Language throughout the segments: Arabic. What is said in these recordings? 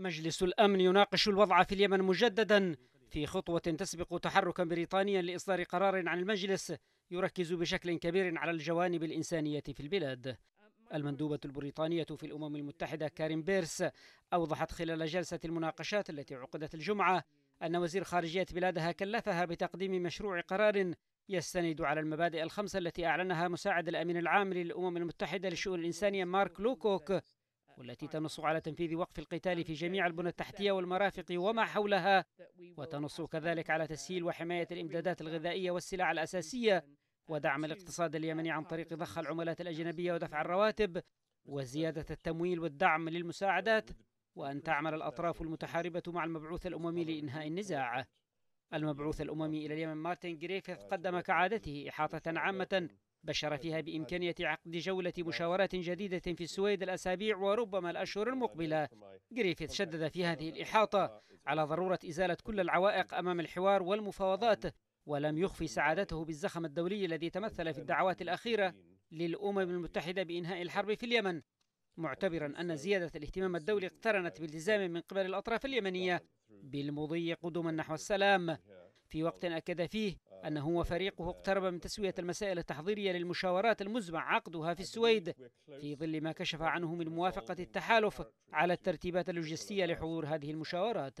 مجلس الأمن يناقش الوضع في اليمن مجددا في خطوة تسبق تحركا بريطانيا لإصدار قرار عن المجلس يركز بشكل كبير على الجوانب الإنسانية في البلاد المندوبة البريطانية في الأمم المتحدة كارين بيرس أوضحت خلال جلسة المناقشات التي عقدت الجمعة أن وزير خارجية بلادها كلفها بتقديم مشروع قرار يستند على المبادئ الخمسة التي أعلنها مساعد الأمين العام للأمم المتحدة للشؤون الإنسانية مارك لوكوك والتي تنص على تنفيذ وقف القتال في جميع البنى التحتية والمرافق وما حولها وتنص كذلك على تسهيل وحماية الإمدادات الغذائية والسلع الأساسية ودعم الاقتصاد اليمني عن طريق ضخ العملات الأجنبية ودفع الرواتب وزيادة التمويل والدعم للمساعدات وأن تعمل الأطراف المتحاربة مع المبعوث الأممي لإنهاء النزاع المبعوث الأممي إلى اليمن مارتن جريفيث قدم كعادته إحاطة عامة بشر فيها بإمكانية عقد جولة نعم. مشاورات جديدة في السويد الأسابيع وربما الأشهر المقبلة جريفيث شدد في هذه الإحاطة uh, على ضرورة إزالة كل العوائق أمام الحوار والمفاوضات ولم يخفي سعادته بالزخم الدولي الذي تمثل في الدعوات الأخيرة للأمم المتحدة بإنهاء الحرب في اليمن معتبرا أن زيادة الاهتمام الدولي اقترنت بالتزام من قبل الأطراف اليمنية بالمضي قدما نحو السلام في وقت أكد فيه أنه وفريقه اقترب من تسوية المسائل التحضيرية للمشاورات المزمع عقدها في السويد في ظل ما كشف عنه من موافقة التحالف على الترتيبات اللوجستية لحضور هذه المشاورات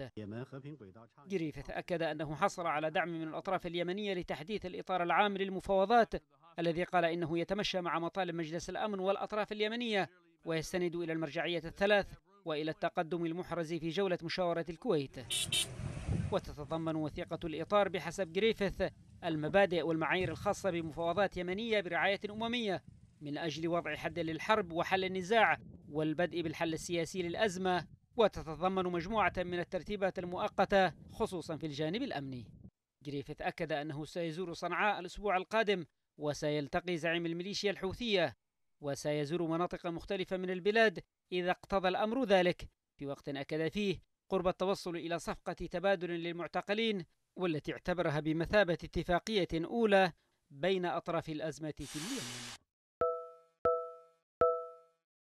جريفيث أكد أنه حصل على دعم من الأطراف اليمنية لتحديث الإطار العام للمفاوضات الذي قال إنه يتمشى مع مطالب مجلس الأمن والأطراف اليمنية ويستند إلى المرجعية الثلاث وإلى التقدم المحرز في جولة مشاورة الكويت وتتضمن وثيقة الإطار بحسب جريفيث المبادئ والمعايير الخاصة بمفاوضات يمنية برعاية أممية من أجل وضع حد للحرب وحل النزاع والبدء بالحل السياسي للأزمة وتتضمن مجموعة من الترتيبات المؤقتة خصوصا في الجانب الأمني جريفيث أكد أنه سيزور صنعاء الأسبوع القادم وسيلتقي زعيم الميليشيا الحوثية وسيزور مناطق مختلفة من البلاد إذا اقتضى الأمر ذلك في وقت أكد فيه قرب التوصل إلى صفقة تبادل للمعتقلين والتي اعتبرها بمثابة اتفاقية أولى بين أطراف الأزمة في اليمن